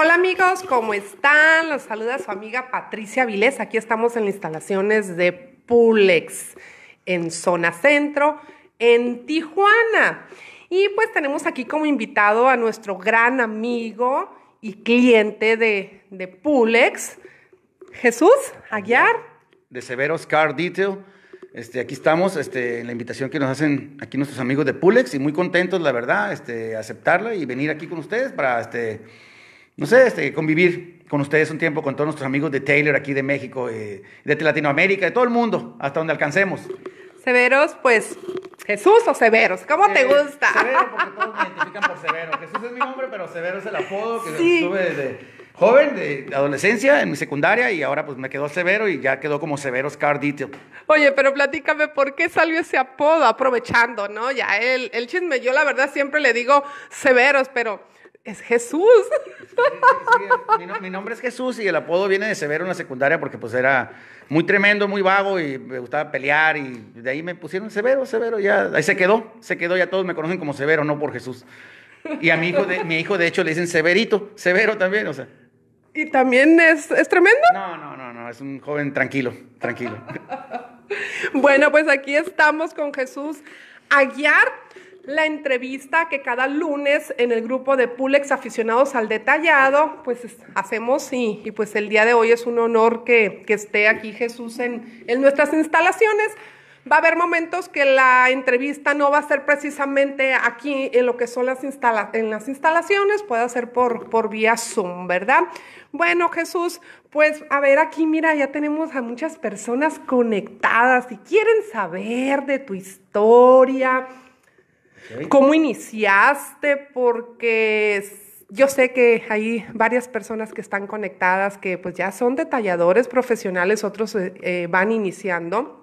Hola amigos, ¿cómo están? Los saluda su amiga Patricia Vilés. Aquí estamos en las instalaciones de Pulex, en zona centro, en Tijuana. Y pues tenemos aquí como invitado a nuestro gran amigo y cliente de, de Pulex, Jesús Aguiar. De Severo Scar Detail. Este, aquí estamos, este, la invitación que nos hacen aquí nuestros amigos de Pulex y muy contentos, la verdad, este, aceptarla y venir aquí con ustedes para este, no sé, este, convivir con ustedes un tiempo, con todos nuestros amigos de Taylor aquí de México, eh, de Latinoamérica, de todo el mundo, hasta donde alcancemos. Severos, pues, Jesús o Severos, ¿cómo te gusta? Severo, porque todos me identifican por Severo. Jesús es mi nombre, pero Severo es el apodo que tuve desde joven, de adolescencia, en mi secundaria, y ahora pues me quedó Severo y ya quedó como Severos Car Detail. Oye, pero platícame, ¿por qué salió ese apodo? Aprovechando, ¿no? Ya el, el chisme, yo la verdad siempre le digo Severos, pero es Jesús. Mi, nombre es Jesús y el apodo viene de Severo en la secundaria porque pues era muy tremendo, muy vago y me gustaba pelear y de ahí me pusieron Severo, Severo, ya ahí se quedó, se quedó, ya todos me conocen como Severo, no por Jesús. Y a mi hijo, de, mi hijo de hecho le dicen Severito, Severo también, o sea. ¿Y también es, es tremendo? No, no, no, no, es un joven tranquilo, tranquilo. bueno, pues aquí estamos con Jesús Aguiar la entrevista que cada lunes en el grupo de Pulex aficionados al detallado, pues hacemos y, y pues el día de hoy es un honor que, esté aquí Jesús en, en nuestras instalaciones. Va a haber momentos que la entrevista no va a ser precisamente aquí en lo que son las, en las instalaciones, puede ser por, por vía Zoom, ¿verdad? Bueno, Jesús, pues a ver, aquí mira, ya tenemos a muchas personas conectadas y quieren saber de tu historia, ¿Cómo iniciaste? Porque yo sé que hay varias personas que están conectadas que pues ya son detalladores profesionales, otros eh, eh, van iniciando.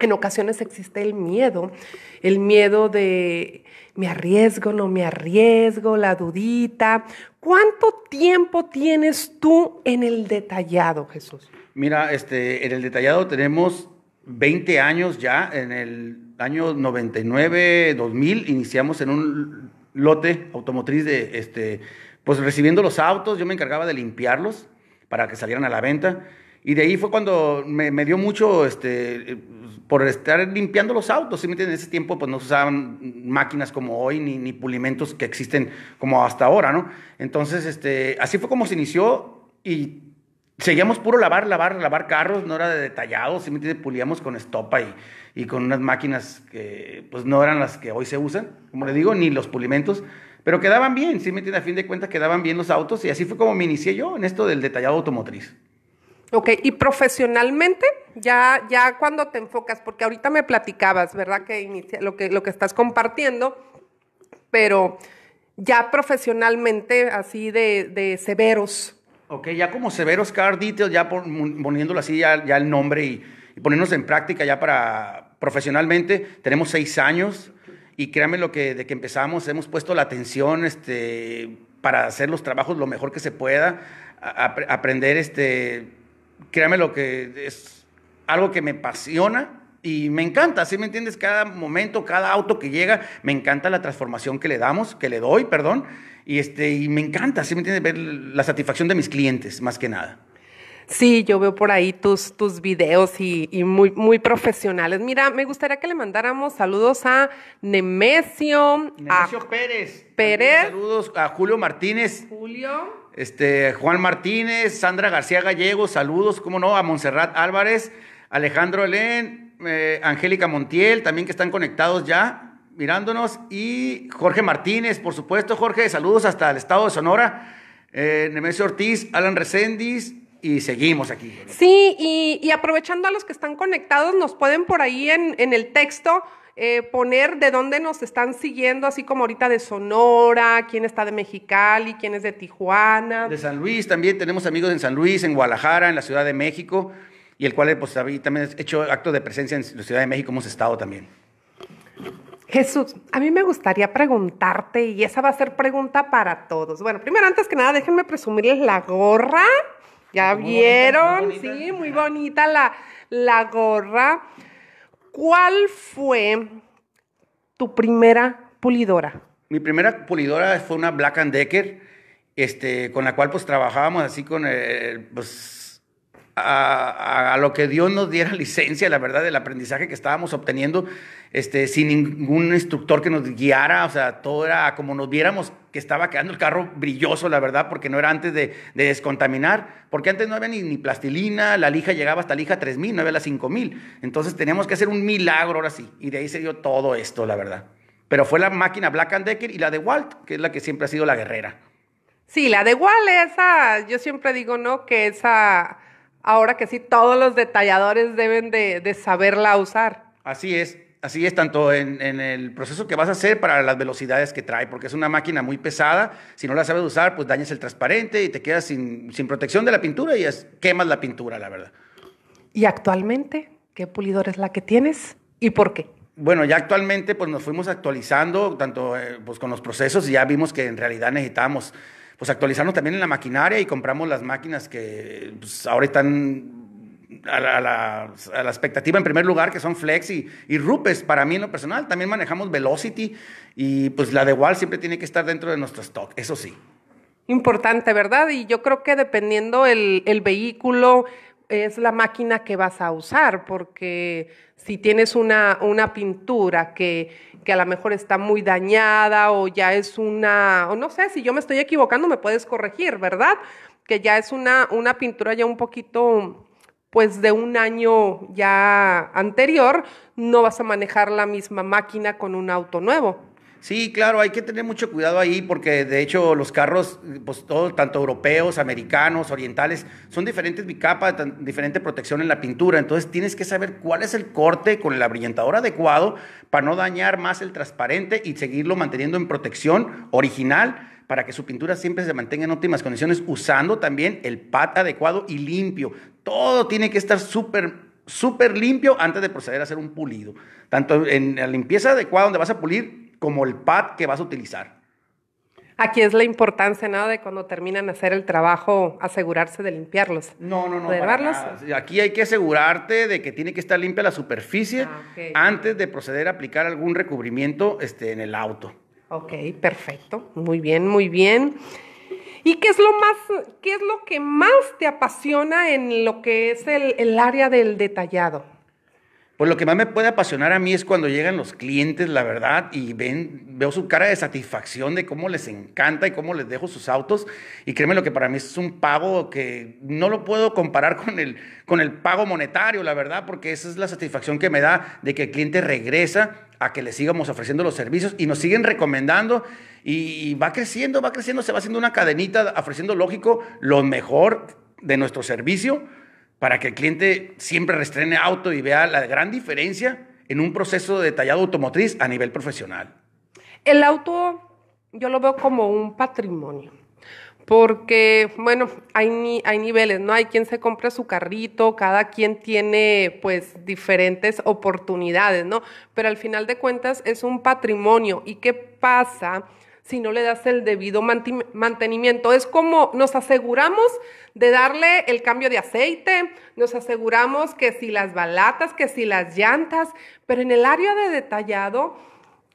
En ocasiones existe el miedo, el miedo de me arriesgo, no me arriesgo, la dudita. ¿Cuánto tiempo tienes tú en el detallado, Jesús? Mira, este, en el detallado tenemos 20 años ya, en el año 99, 2000, iniciamos en un lote automotriz de, este, pues recibiendo los autos, yo me encargaba de limpiarlos para que salieran a la venta. Y de ahí fue cuando me, me dio mucho este, por estar limpiando los autos. Simplemente me En ese tiempo pues, no se usaban máquinas como hoy ni, ni, pulimentos que existen como hasta ahora. ¿no? Entonces, este, así fue como se inició y seguíamos puro lavar, lavar, lavar carros, no era de detallado, simplemente Pulíamos con estopa y, con unas máquinas que pues no eran las que hoy se usan, como le digo, ni los pulimentos, pero quedaban bien, Simplemente A fin de cuentas quedaban bien los autos y así fue como me inicié yo en esto del detallado automotriz. Ok, y profesionalmente, ya, ya cuando te enfocas, porque ahorita me platicabas, ¿verdad? Que lo que lo que estás compartiendo, pero ya profesionalmente, así de severos, ok, ya como severos car detail, ya poniéndolo así, ya, el nombre y, ponernos en práctica ya para profesionalmente, tenemos seis años y créanme lo que de que empezamos hemos puesto la atención este, para hacer los trabajos lo mejor que se pueda, aprender, este, créanme lo que es algo que me apasiona y me encanta, ¿sí me entiendes? Cada momento, cada auto que llega, me encanta la transformación que le damos, que le doy, perdón, y, este, y me encanta, ¿sí me entiendes? Ver la satisfacción de mis clientes, más que nada. Sí, yo veo por ahí tus, tus videos y, muy, muy profesionales. Mira, me gustaría que le mandáramos saludos a Nemesio. a Pérez. Pérez. Saludos a Julio Martínez. Julio. Este, Juan Martínez, Sandra García Gallego, saludos, cómo no, a Montserrat Álvarez, Alejandro Elén, eh, Angélica Montiel, también que están conectados ya mirándonos y Jorge Martínez, por supuesto, Jorge, saludos hasta el estado de Sonora. Eh, Nemesio Ortiz, Alan Reséndiz, y seguimos aquí. Sí, y, aprovechando a los que están conectados, nos pueden por ahí en, el texto eh, poner de dónde nos están siguiendo, así como ahorita de Sonora, quién está de Mexicali, quién es de Tijuana. De San Luis también tenemos amigos en San Luis, en Guadalajara, en la Ciudad de México, y el cual pues, también ha hecho acto de presencia en la Ciudad de México, hemos estado también. Jesús, a mí me gustaría preguntarte, y esa va a ser pregunta para todos. Bueno, primero, antes que nada, déjenme presumirles la gorra. ¿Ya vieron? Sí, muy bonita la, la gorra. ¿Cuál fue tu primera pulidora? Mi primera pulidora fue una Black and Decker, este, con la cual pues trabajábamos así con el, pues, a, lo que Dios nos diera licencia, la verdad, del aprendizaje que estábamos obteniendo, este, sin ningún instructor que nos guiara, o sea, todo era como nos viéramos que estaba quedando el carro brilloso, la verdad, porque no era antes de, descontaminar, porque antes no había ni, plastilina, la lija llegaba hasta lija 3000, no había la 5000, entonces teníamos que hacer un milagro ahora sí, y de ahí se dio todo esto, la verdad. Pero fue la máquina Black and Decker y la de Walt, que es la que siempre ha sido la guerrera. Sí, la de Walt, esa, yo siempre digo, ¿no? Que esa ahora que sí todos los detalladores deben de, saberla usar. Así es, así es, tanto en, el proceso que vas a hacer para las velocidades que trae, porque es una máquina muy pesada, si no la sabes usar, pues dañas el transparente y te quedas sin, protección de la pintura y quemas la pintura, la verdad. ¿Y actualmente qué pulidor es la que tienes y por qué? Bueno, ya actualmente pues nos fuimos actualizando tanto eh, pues, con los procesos y ya vimos que en realidad necesitábamos pues actualizamos también en la maquinaria y compramos las máquinas que pues, ahora están a la, expectativa en primer lugar, que son Flex y, y, Rupes. Para mí en lo personal también manejamos Velocity y pues la de Wall siempre tiene que estar dentro de nuestro stock, eso sí. Importante, ¿verdad? Y yo creo que dependiendo el, el vehículo, es la máquina que vas a usar, porque si tienes una, una pintura que, que, a lo mejor está muy dañada o ya es una, o no sé, si yo me estoy equivocando me puedes corregir, ¿verdad? Que ya es una, una pintura ya un poquito pues de un año ya anterior, no vas a manejar la misma máquina con un auto nuevo. Sí, claro, hay que tener mucho cuidado ahí porque de hecho los carros, pues tanto europeos, americanos, orientales, son diferentes bicapas, diferente protección en la pintura. Entonces tienes que saber cuál es el corte con el abrillantador adecuado para no dañar más el transparente y seguirlo manteniendo en protección original para que su pintura siempre se mantenga en óptimas condiciones usando también el pad adecuado y limpio. Todo tiene que estar súper súper limpio antes de proceder a hacer un pulido. Tanto en la limpieza adecuada donde vas a pulir como el pad que vas a utilizar. Aquí es la importancia, ¿no? De cuando terminan hacer el trabajo, asegurarse de limpiarlos. No, no, no. De lavarlos. Aquí hay que asegurarte de que tiene que estar limpia la superficie ah, antes de proceder a aplicar algún recubrimiento este, en el auto. Ok, perfecto. Muy bien, muy bien. ¿Y qué es lo más, qué es lo que más te apasiona en lo que es el área del detallado? Pues lo que más me puede apasionar a mí es cuando llegan los clientes, la verdad, y ven, veo su cara de satisfacción de cómo les encanta y cómo les dejo sus autos. Y créeme lo que para mí es un pago que no lo puedo comparar con el, con el pago monetario, la verdad, porque esa es la satisfacción que me da de que el cliente regresa a que le sigamos ofreciendo los servicios y nos siguen recomendando y va creciendo, va creciendo, se va haciendo una cadenita ofreciendo, lógico, lo mejor de nuestro servicio para que el cliente siempre restrene auto y vea la gran diferencia en un proceso detallado automotriz a nivel profesional. El auto yo lo veo como un patrimonio, porque bueno, hay, hay niveles, ¿no? Hay quien se compra su carrito, cada quien tiene pues diferentes oportunidades, ¿no? Pero al final de cuentas es un patrimonio. ¿Y qué pasa? si no le das el debido mantenimiento. Es como nos aseguramos de darle el cambio de aceite, nos aseguramos que si las balatas, que si las llantas, pero en el área de detallado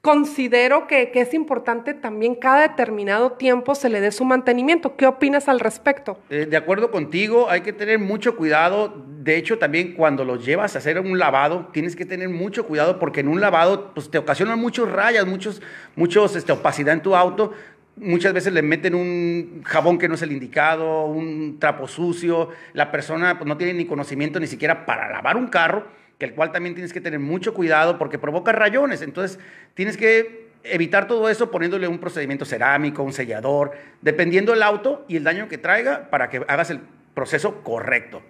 considero que, que, es importante también cada determinado tiempo se le dé su mantenimiento. ¿Qué opinas al respecto? Eh, de acuerdo contigo, hay que tener mucho cuidado. De hecho, también cuando los llevas a hacer un lavado, tienes que tener mucho cuidado porque en un lavado pues, te ocasionan muchos rayas, muchos, muchos este, opacidad en tu auto. Muchas veces le meten un jabón que no es el indicado, un trapo sucio. La persona pues, no tiene ni conocimiento ni siquiera para lavar un carro que el cual también tienes que tener mucho cuidado porque provoca rayones. Entonces, tienes que evitar todo eso poniéndole un procedimiento cerámico, un sellador, dependiendo del auto y el daño que traiga para que hagas el proceso correcto.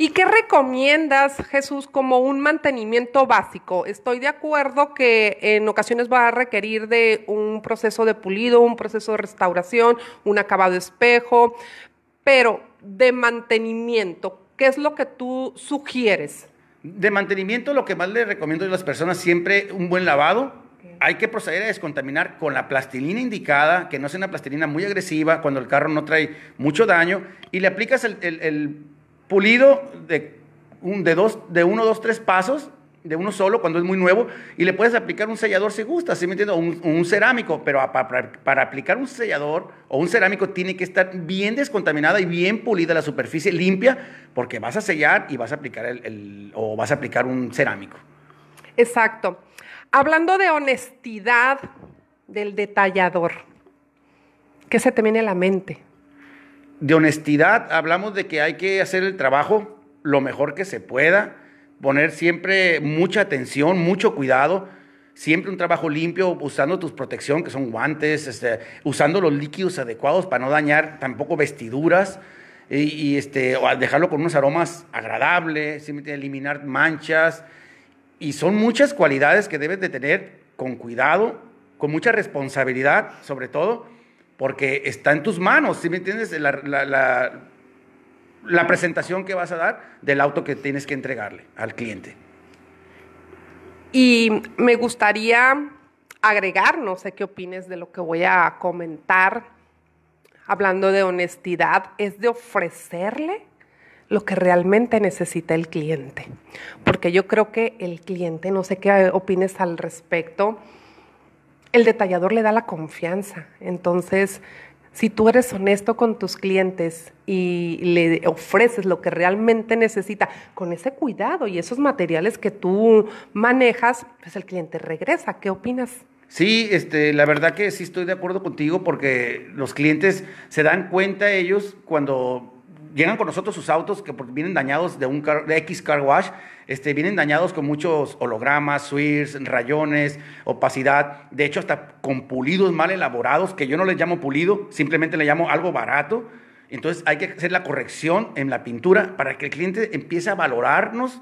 ¿Y qué recomiendas, Jesús, como un mantenimiento básico? Estoy de acuerdo que en ocasiones va a requerir de un proceso de pulido, un proceso de restauración, un acabado espejo, pero de mantenimiento, ¿qué es lo que tú sugieres? De mantenimiento, lo que más le recomiendo a las personas siempre un buen lavado. Hay que proceder a descontaminar con la plastilina indicada, que no sea una plastilina muy agresiva, cuando el carro no trae mucho daño, y le aplicas el, pulido de uno, dos, tres pasos de uno solo cuando es muy nuevo y le puedes aplicar un sellador si gusta, si me entiendo, un, cerámico, pero para, aplicar un sellador o un cerámico tiene que estar bien descontaminada y bien pulida la superficie, limpia, porque vas a sellar y vas a aplicar el o vas a aplicar un cerámico. Exacto. Hablando de honestidad del detallador, ¿qué se te viene a la mente? De honestidad hablamos de que hay que hacer el trabajo lo mejor que se pueda poner siempre mucha atención, mucho cuidado, siempre un trabajo limpio, usando tus protecciones, que son guantes, este, usando los líquidos adecuados para no dañar tampoco vestiduras y, este, o dejarlo con unos aromas agradables, siempre eliminar manchas. Y son muchas cualidades que debes de tener con cuidado, con mucha responsabilidad, sobre todo, porque está en tus manos, si me entiendes? la la presentación que vas a dar del auto que tienes que entregarle al cliente. Y me gustaría agregar, no sé qué opines de lo que voy a comentar, hablando de honestidad, es de ofrecerle lo que realmente necesita el cliente. Porque yo creo que el cliente, no sé qué opines al respecto, el detallador le da la confianza. Entonces, si tú eres honesto con tus clientes y le ofreces lo que realmente necesita con ese cuidado y esos materiales que tú manejas, pues el cliente regresa. ¿Qué opinas? Sí, este, la verdad que sí estoy de acuerdo contigo porque los clientes se dan cuenta ellos cuando llegan con nosotros sus autos que vienen dañados de un car, de X car wash, este, vienen dañados con muchos hologramas, swirls, rayones, opacidad, de hecho hasta con pulidos mal elaborados, que yo no les llamo pulido, simplemente le llamo algo barato. Entonces hay que hacer la corrección en la pintura para que el cliente empiece a valorarnos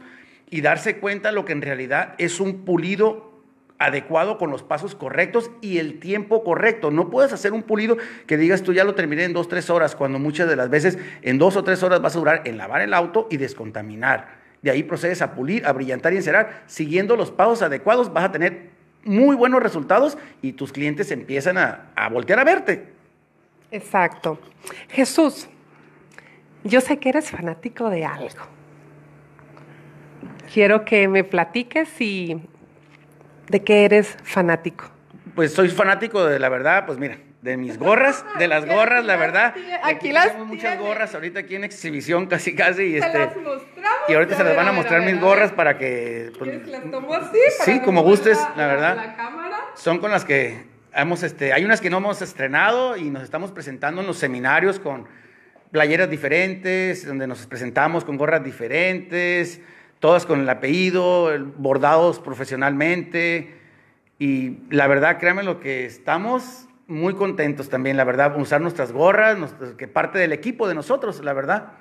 y darse cuenta de lo que en realidad es un pulido adecuado, con los pasos correctos y el tiempo correcto. No puedes hacer un pulido que digas tú ya lo terminé en dos, tres horas, cuando muchas de las veces en dos o tres horas vas a durar en lavar el auto y descontaminar. De ahí procedes a pulir, a brillantar y encerar. Siguiendo los pasos adecuados vas a tener muy buenos resultados y tus clientes empiezan a, a voltear a verte. Exacto. Jesús, yo sé que eres fanático de algo. Quiero que me platiques y ¿De qué eres fanático? Pues soy fanático de la verdad, pues mira, de mis gorras, de las gorras, la verdad. Aquí, las tenemos muchas gorras ahorita aquí en exhibición casi casi y este las y ahorita se las van a mostrar mis gorras para pues, que las tomo así? sí, como gustes, la, verdad. Son con las que hemos este hay unas que no hemos estrenado y nos estamos presentando en los seminarios con playeras diferentes, donde nos presentamos con gorras diferentes todas con el apellido, bordados profesionalmente. Y la verdad, créanme lo que estamos muy contentos también, la verdad, usar nuestras gorras, que parte del equipo de nosotros, la verdad.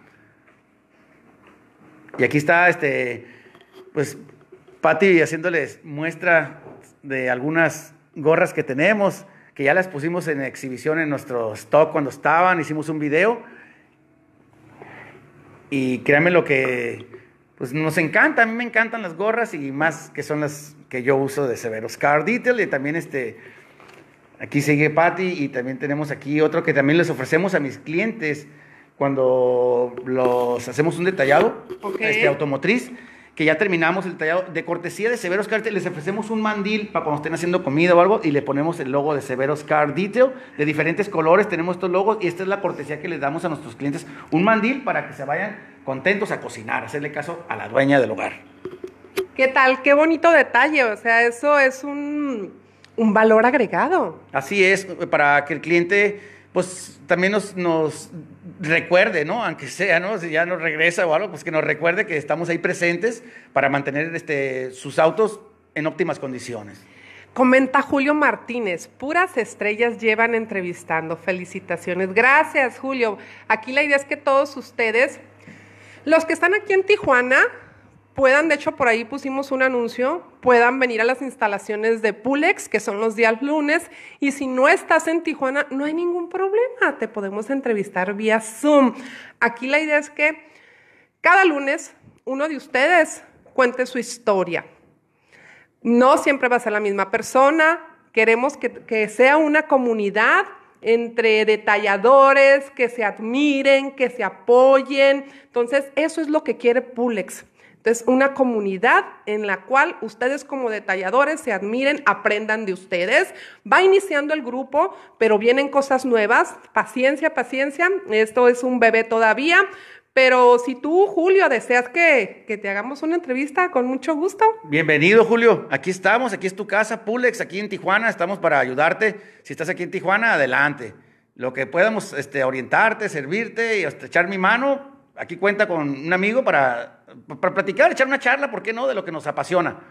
Y aquí está, este, pues, Patti haciéndoles muestra de algunas gorras que tenemos, que ya las pusimos en exhibición en nuestro stock cuando estaban, hicimos un video. Y créanme lo que pues nos encanta, a mí me encantan las gorras y más que son las que yo uso de Severos Car Detail y también este, aquí sigue Patty y también tenemos aquí otro que también les ofrecemos a mis clientes cuando los hacemos un detallado este, automotriz, que ya terminamos el detallado de cortesía de Severos Car Detail, les ofrecemos un mandil para cuando estén haciendo comida o algo y le ponemos el logo de Severos Car Detail de diferentes colores, tenemos estos logos y esta es la cortesía que les damos a nuestros clientes, un mandil para que se vayan contentos a cocinar, hacerle caso a la dueña del hogar. ¿Qué tal? Qué bonito detalle, o sea, eso es un, valor agregado. Así es, para que el cliente pues también nos, nos recuerde, ¿no? Aunque sea, ¿no? Si ya nos regresa o algo, pues que nos recuerde que estamos ahí presentes para mantener este, sus autos en óptimas condiciones. Comenta Julio Martínez, puras estrellas llevan entrevistando. Felicitaciones. Gracias, Julio. Aquí la idea es que todos ustedes los que están aquí en Tijuana puedan, de hecho por ahí pusimos un anuncio, puedan venir a las instalaciones de Pulex, que son los días lunes, y si no estás en Tijuana, no hay ningún problema, te podemos entrevistar vía Zoom. Aquí la idea es que cada lunes uno de ustedes cuente su historia. No siempre va a ser la misma persona, queremos que, que sea una comunidad entre detalladores, que se admiren, que se apoyen. Entonces, eso es lo que quiere Pulex. Entonces, una comunidad en la cual ustedes como detalladores se admiren, aprendan de ustedes. Va iniciando el grupo, pero vienen cosas nuevas. Paciencia, paciencia. Esto es un bebé todavía. Pero si tú, Julio, deseas que, te hagamos una entrevista, con mucho gusto. Bienvenido, Julio. Aquí estamos, aquí es tu casa, Pulex, aquí en Tijuana. Estamos para ayudarte. Si estás aquí en Tijuana, adelante. Lo que podamos este, orientarte, servirte y echar mi mano, aquí cuenta con un amigo para, para platicar, echar una charla, ¿por qué no?, de lo que nos apasiona.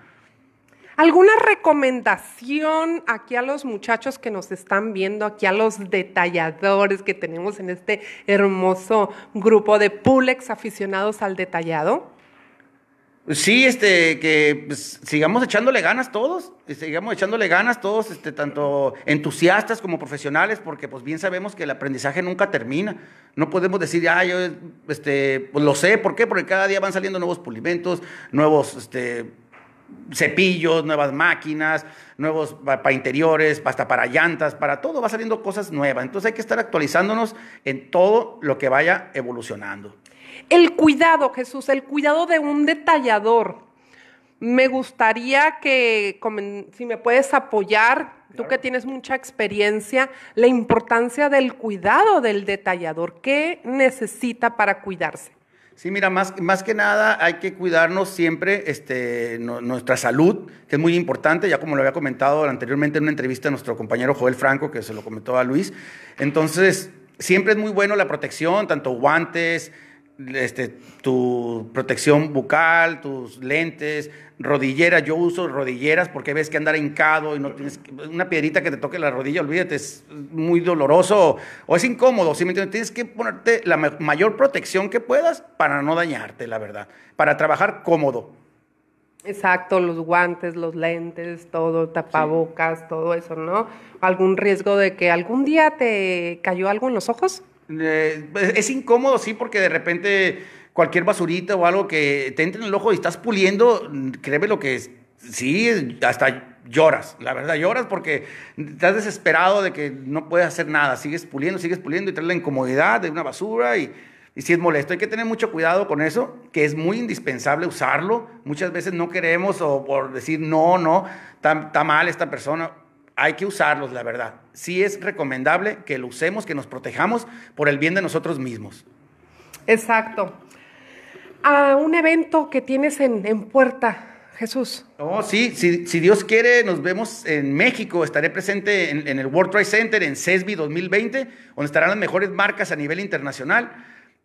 ¿Alguna recomendación aquí a los muchachos que nos están viendo, aquí a los detalladores que tenemos en este hermoso grupo de Pulex aficionados al detallado? Sí, este, que pues, sigamos echándole ganas todos, sigamos echándole ganas todos, este, tanto entusiastas como profesionales, porque pues bien sabemos que el aprendizaje nunca termina. No podemos decir, ah, yo, este, pues, lo sé, ¿por qué? Porque cada día van saliendo nuevos pulimentos, nuevos, este, cepillos, nuevas máquinas, nuevos para interiores, pasta para llantas, para todo va saliendo cosas nuevas. Entonces hay que estar actualizándonos en todo lo que vaya evolucionando. El cuidado, Jesús, el cuidado de un detallador. Me gustaría que, si me puedes apoyar, tú que tienes mucha experiencia, la importancia del cuidado del detallador. ¿Qué necesita para cuidarse? Sí, mira, más, más que nada hay que cuidarnos siempre este, nuestra salud, que es muy importante, ya como lo había comentado anteriormente en una entrevista nuestro compañero Joel Franco, que se lo comentó a Luis. Entonces, siempre es muy bueno la protección, tanto guantes, este, tu protección bucal, tus lentes, rodilleras. Yo uso rodilleras porque ves que andar hincado y no tienes una piedrita que te toque la rodilla, olvídate, es muy doloroso o es incómodo. ¿sí? Tienes que ponerte la mayor protección que puedas para no dañarte, la verdad, para trabajar cómodo. Exacto, los guantes, los lentes, todo, tapabocas, todo eso, ¿no? ¿Algún riesgo de que algún día te cayó algo en los ojos? Eh, es incómodo, sí, porque de repente cualquier basurita o algo que te entre en el ojo y estás puliendo, créeme lo que es. Sí, hasta lloras, la verdad lloras porque estás desesperado de que no puedes hacer nada, sigues puliendo, sigues puliendo y traes la incomodidad de una basura y, y si es molesto, hay que tener mucho cuidado con eso, que es muy indispensable usarlo. Muchas veces no queremos o por decir no, no, está mal esta persona, hay que usarlos, la verdad. Sí es recomendable que lo usemos, que nos protejamos por el bien de nosotros mismos. Exacto. A un evento que tienes en, puerta, Jesús. Oh, sí, si, Dios quiere, nos vemos en México. Estaré presente en, el World Trade Center, en CESBI 2020, donde estarán las mejores marcas a nivel internacional.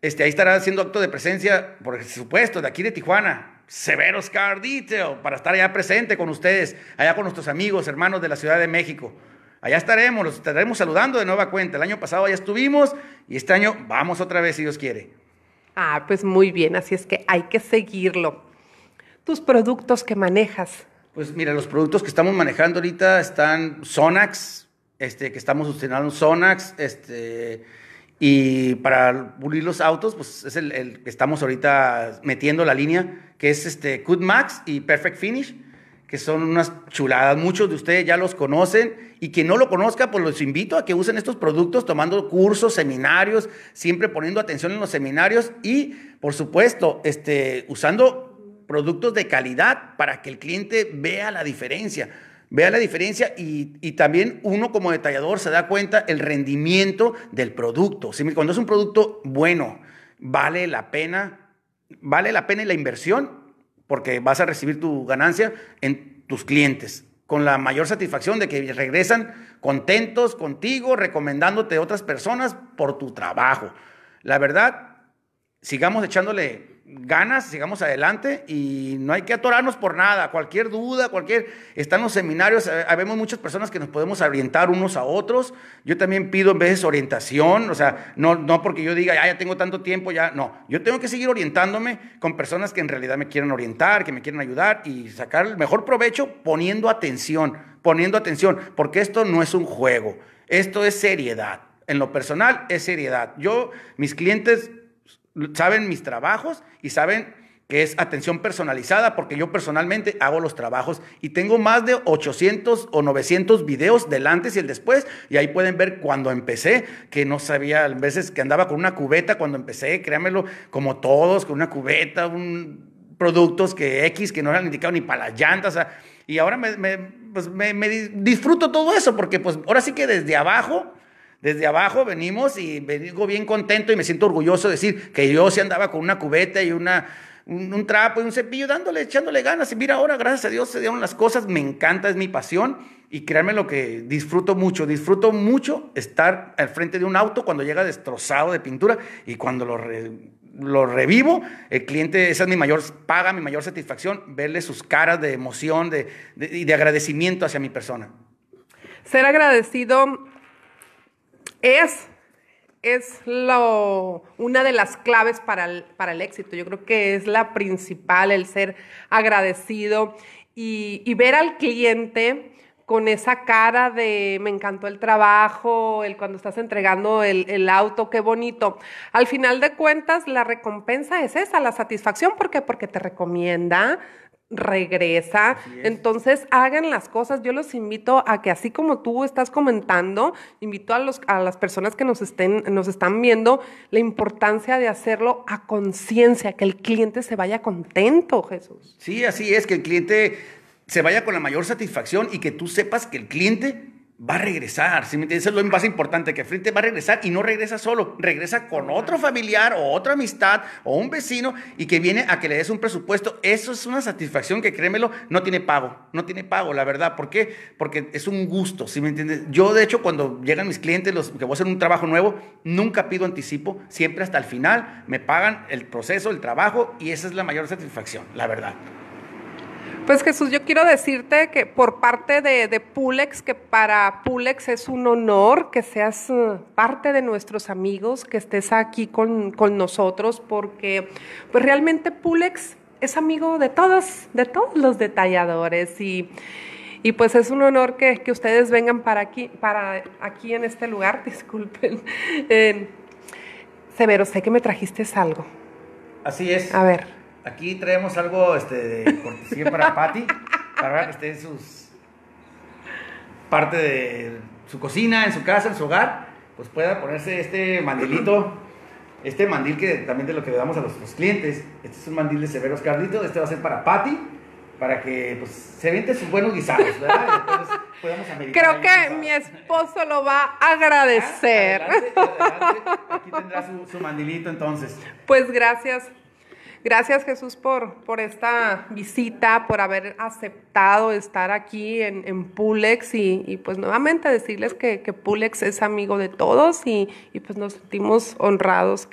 Este, ahí estará haciendo acto de presencia, por supuesto, de aquí de Tijuana severos car para estar allá presente con ustedes, allá con nuestros amigos, hermanos de la Ciudad de México. Allá estaremos, los estaremos saludando de nueva cuenta. El año pasado ya estuvimos y este año vamos otra vez si Dios quiere. Ah, pues muy bien, así es que hay que seguirlo. Tus productos que manejas. Pues mira, los productos que estamos manejando ahorita están Sonax, este, que estamos utilizando Sonax, este, y para pulir los autos, pues es el, que estamos ahorita metiendo la línea, que es este Good Max y Perfect Finish, que son unas chuladas. Muchos de ustedes ya los conocen y quien no lo conozca, pues los invito a que usen estos productos tomando cursos, seminarios, siempre poniendo atención en los seminarios y, por supuesto, este, usando productos de calidad para que el cliente vea la diferencia. Vea la diferencia y, también uno como detallador se da cuenta el rendimiento del producto. Si, cuando es un producto bueno, vale la pena, vale la pena la inversión porque vas a recibir tu ganancia en tus clientes con la mayor satisfacción de que regresan contentos contigo, recomendándote a otras personas por tu trabajo. La verdad, sigamos echándole ganas, sigamos adelante y no hay que atorarnos por nada. Cualquier duda, cualquier... Están los seminarios, eh, habemos muchas personas que nos podemos orientar unos a otros. Yo también pido en veces orientación, o sea, no, no porque yo diga, ya, ah, ya tengo tanto tiempo, ya, no. Yo tengo que seguir orientándome con personas que en realidad me quieren orientar, que me quieren ayudar y sacar el mejor provecho poniendo atención, poniendo atención, porque esto no es un juego, esto es seriedad. En lo personal es seriedad. Yo, mis clientes saben mis trabajos y saben que es atención personalizada, porque yo personalmente hago los trabajos y tengo más de 800 o 900 videos del antes y el después, y ahí pueden ver cuando empecé, que no sabía, a veces que andaba con una cubeta cuando empecé, créanmelo, como todos, con una cubeta, un, productos que X, que no eran indicados ni para las llantas, y ahora me, me pues, disfruto todo eso, porque pues ahora sí que desde abajo desde abajo venimos y vengo bien contento y me siento orgulloso de decir que yo sí andaba con una cubeta y una, un, trapo y un cepillo dándole, echándole ganas. Y mira, ahora gracias a Dios se dieron las cosas, me encanta, es mi pasión. Y créanme lo que disfruto mucho, disfruto mucho estar al frente de un auto cuando llega destrozado de pintura y cuando lo, lo revivo, el cliente, esa es mi mayor paga, mi mayor satisfacción, verle sus caras de emoción y de agradecimiento hacia mi persona. Ser agradecido es, es lo, una de las claves para el, éxito. Yo creo que es la principal, el ser agradecido y, ver al cliente con esa cara de me encantó el trabajo, el cuando estás entregando el, el, auto, qué bonito. Al final de cuentas, la recompensa es esa, la satisfacción, ¿por qué? Porque te recomienda, regresa. Entonces, hagan las cosas. Yo los invito a que así como tú estás comentando, invito a, los, a las personas que nos, estén, nos están viendo la importancia de hacerlo a conciencia, que el cliente se vaya contento, Jesús. Sí, así es, que el cliente se vaya con la mayor satisfacción y que tú sepas que el cliente va a regresar, si me entiendes? es lo más importante, que Frente va a regresar y no regresa solo, regresa con otro familiar o otra amistad o un vecino y que viene a que le des un presupuesto. Eso es una satisfacción que, créemelo, no tiene pago, no tiene pago, la verdad. ¿Por qué? Porque es un gusto, si me entiendes? Yo, de hecho, cuando llegan mis clientes, los que voy a hacer un trabajo nuevo, nunca pido anticipo, siempre hasta el final me pagan el proceso, el trabajo y esa es la mayor satisfacción, la verdad. Pues Jesús, yo quiero decirte que por parte de, Pulex, que para Pulex es un honor que seas eh, parte de nuestros amigos, que estés aquí con, nosotros, porque pues realmente Pulex es amigo de todos, de todos los detalladores y, pues es un honor que, ustedes vengan para aquí, para aquí en este lugar, disculpen. Eh, Severo, sé que me trajiste algo. Así es. A ver. Aquí traemos algo este, de cortesía para Patty, para que esté en sus. parte de su cocina, en su casa, en su hogar, pues pueda ponerse este mandilito. Este mandil que también de lo que le damos a los, clientes. Este es un mandil de Severos Carlitos. Este va a ser para Patty para que pues, se vente sus buenos guisados, ¿verdad? Entonces, Creo que mi esposo lo va a agradecer. Aquí tendrá su, su mandilito entonces. Pues gracias Gracias Jesús por, esta visita, por haber aceptado estar aquí en, en Pulex y, pues nuevamente decirles que, que, Pulex es amigo de todos y, pues nos sentimos honrados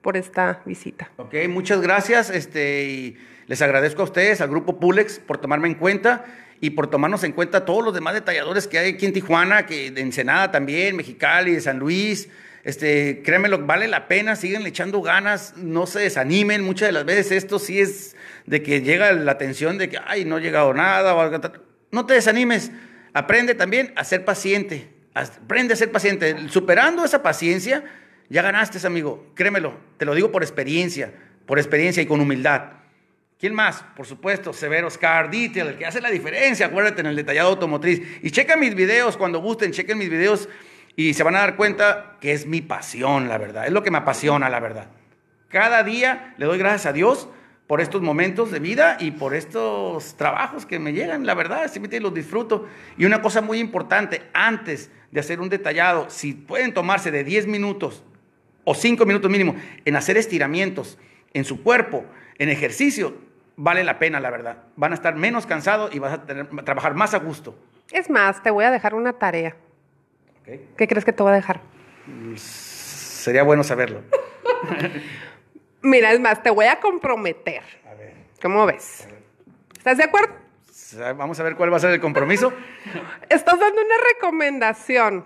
por esta visita. Ok, muchas gracias. Este, y les agradezco a ustedes, al grupo Pulex, por tomarme en cuenta y por tomarnos en cuenta todos los demás detalladores que hay aquí en Tijuana, que de Ensenada también, Mexicali, de San Luis, este, créemelo, vale la pena, siguen echando ganas, no se desanimen. Muchas de las veces esto sí es de que llega la atención de que, ay, no ha llegado nada. no te desanimes. Aprende también a ser paciente. Aprende a ser paciente. Superando esa paciencia, ya ganaste, amigo. Créemelo, te lo digo por experiencia, por experiencia y con humildad. ¿Quién más? Por supuesto, Severos Oscar, el que hace la diferencia, acuérdate, en el detallado automotriz. Y checa mis videos cuando gusten, chequen mis videos y se van a dar cuenta que es mi pasión, la verdad. Es lo que me apasiona, la verdad. Cada día le doy gracias a Dios por estos momentos de vida y por estos trabajos que me llegan, la verdad, simplemente los disfruto. Y una cosa muy importante, antes de hacer un detallado, si pueden tomarse de 10 minutos o 5 minutos mínimo en hacer estiramientos en su cuerpo, en ejercicio, vale la pena, la verdad. Van a estar menos cansados y vas a, a trabajar más a gusto. Es más, te voy a dejar una tarea. ¿Qué crees que te va a dejar? Sería bueno saberlo. Mira, es más, te voy a comprometer. A ver. ¿Cómo ves? ¿Estás de acuerdo? Vamos a ver cuál va a ser el compromiso. Estás dando una recomendación.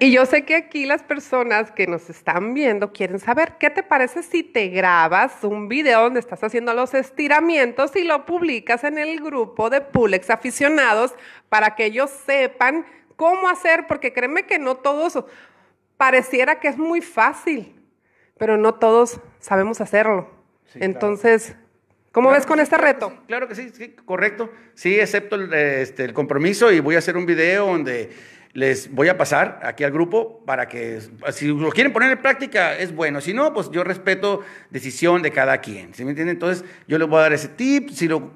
Y yo sé que aquí las personas que nos están viendo quieren saber qué te parece si te grabas un video donde estás haciendo los estiramientos y lo publicas en el grupo de Pulex aficionados para que ellos sepan cómo hacer, porque créeme que no todos, pareciera que es muy fácil, pero no todos sabemos hacerlo. Entonces, ¿cómo ves con este reto? Claro que sí, sí correcto. Sí, excepto este, el, compromiso y voy a hacer un video donde les voy a pasar aquí al grupo para que, si lo quieren poner en práctica, es bueno. Si no, pues yo respeto decisión de cada quien. ¿Sí me entienden? Entonces, yo les voy a dar ese tip. Si lo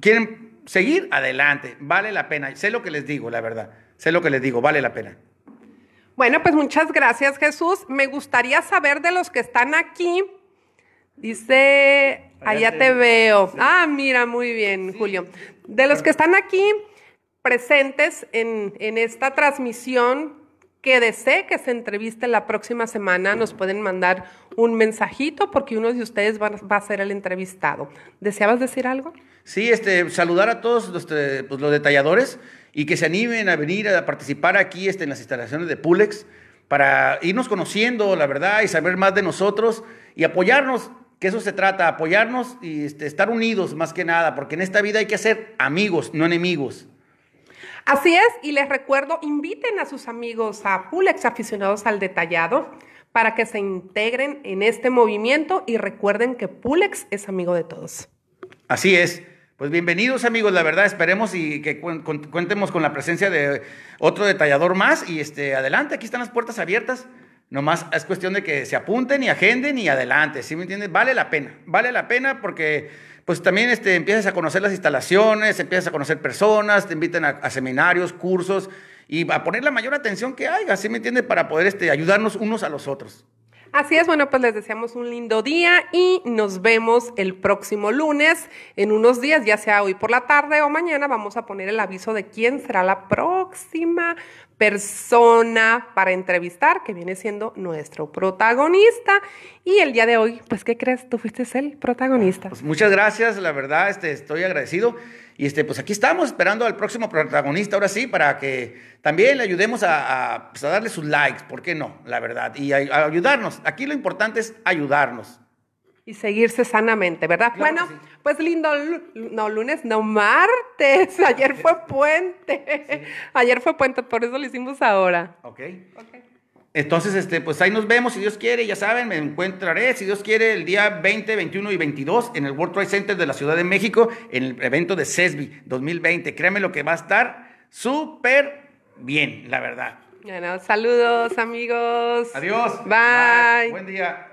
quieren seguir, adelante. Vale la pena. Sé lo que les digo, la verdad sé lo que les digo, vale la pena. Bueno, pues muchas gracias Jesús. Me gustaría saber de los que están aquí. Dice, allá, te, veo. Ah, mira, muy bien, Julio. De los que están aquí presentes en, esta transmisión, que desee que se entreviste la próxima semana, nos pueden mandar un mensajito porque uno de ustedes va, a ser el entrevistado. ¿Deseabas decir algo? Sí, este, saludar a todos los, eh, pues, los detalladores y que se animen a venir a participar aquí este, en las instalaciones de Pulex para irnos conociendo, la verdad, y saber más de nosotros y apoyarnos, que eso se trata, apoyarnos y este, estar unidos más que nada, porque en esta vida hay que hacer amigos, no enemigos. Así es, y les recuerdo, inviten a sus amigos a Pulex aficionados al detallado para que se integren en este movimiento y recuerden que Pulex es amigo de todos. Así es. Pues bienvenidos amigos, la verdad esperemos y que cuentemos con la presencia de otro detallador más y este adelante, aquí están las puertas abiertas. Nomás es cuestión de que se apunten y agenden y adelante, ¿sí me entiendes? Vale la pena, vale la pena porque pues también este, empiezas a conocer las instalaciones, empiezas a conocer personas, te invitan a, seminarios, cursos y a poner la mayor atención que haya, ¿sí me entiendes? Para poder este, ayudarnos unos a los otros. Así es, bueno, pues les deseamos un lindo día y nos vemos el próximo lunes. En unos días, ya sea hoy por la tarde o mañana, vamos a poner el aviso de quién será la próxima persona para entrevistar, que viene siendo nuestro protagonista. Y el día de hoy, pues, ¿qué crees? Tú fuiste el protagonista. Pues, muchas gracias, la verdad, este, estoy agradecido. Y este, pues aquí estamos esperando al próximo protagonista, ahora sí, para que también le ayudemos a, a, pues, darle sus likes, ¿por qué no? La verdad, y a ayudarnos. Aquí lo importante es ayudarnos y seguirse sanamente, ¿verdad? bueno, pues lindo, no lunes, no martes, ayer fue puente, ayer fue puente, por eso lo hicimos ahora. Ok. okay. Entonces, este, pues ahí nos vemos, si Dios quiere, ya saben, me encontraré, si Dios quiere, el día 20, 21 y 22 en el World Trade Center de la Ciudad de México, en el evento de CESBI 2020. Créanme lo que va a estar súper bien, la verdad. Bueno, saludos amigos. Adiós. Bye. Buen día.